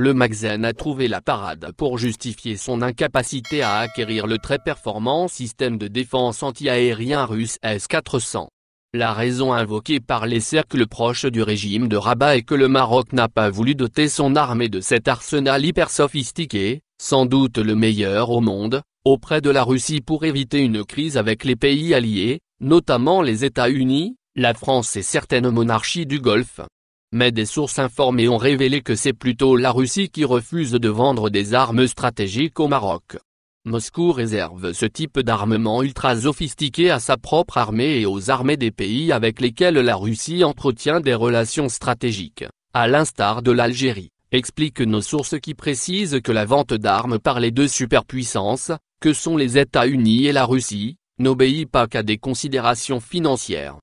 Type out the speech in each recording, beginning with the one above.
Le Maxen a trouvé la parade pour justifier son incapacité à acquérir le très performant système de défense antiaérien russe S-400. La raison invoquée par les cercles proches du régime de Rabat est que le Maroc n'a pas voulu doter son armée de cet arsenal hyper sophistiqué, sans doute le meilleur au monde, auprès de la Russie pour éviter une crise avec les pays alliés, notamment les États-Unis, la France et certaines monarchies du Golfe mais des sources informées ont révélé que c'est plutôt la Russie qui refuse de vendre des armes stratégiques au Maroc. Moscou réserve ce type d'armement ultra sophistiqué à sa propre armée et aux armées des pays avec lesquels la Russie entretient des relations stratégiques, à l'instar de l'Algérie, expliquent nos sources qui précisent que la vente d'armes par les deux superpuissances, que sont les États-Unis et la Russie, n'obéit pas qu'à des considérations financières.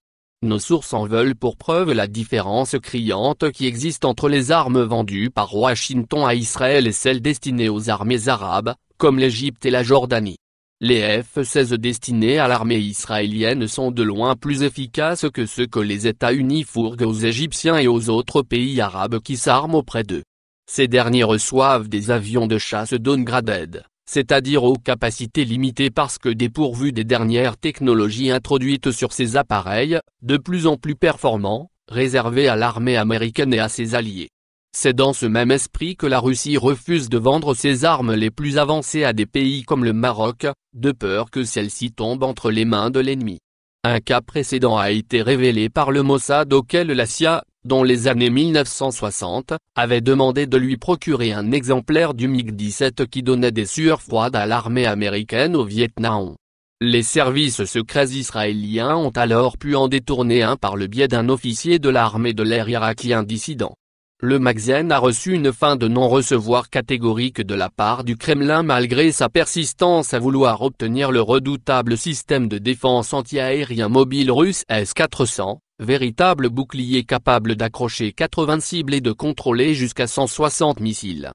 Nos sources en veulent pour preuve la différence criante qui existe entre les armes vendues par Washington à Israël et celles destinées aux armées arabes, comme l'Égypte et la Jordanie. Les F-16 destinés à l'armée israélienne sont de loin plus efficaces que ceux que les États-Unis fourguent aux Égyptiens et aux autres pays arabes qui s'arment auprès d'eux. Ces derniers reçoivent des avions de chasse downgraded, c'est-à-dire aux capacités limitées parce que dépourvues des dernières technologies introduites sur ces appareils, de plus en plus performants, réservés à l'armée américaine et à ses alliés. C'est dans ce même esprit que la Russie refuse de vendre ses armes les plus avancées à des pays comme le Maroc, de peur que celles-ci tombent entre les mains de l'ennemi. Un cas précédent a été révélé par le Mossad auquel la CIA, dont les années 1960, avait demandé de lui procurer un exemplaire du MiG-17 qui donnait des sueurs froides à l'armée américaine au Vietnam. Les services secrets israéliens ont alors pu en détourner un par le biais d'un officier de l'armée de l'air irakien dissident. Le Magzen a reçu une fin de non-recevoir catégorique de la part du Kremlin malgré sa persistance à vouloir obtenir le redoutable système de défense antiaérien mobile russe S-400, Véritable bouclier capable d'accrocher 80 cibles et de contrôler jusqu'à 160 missiles.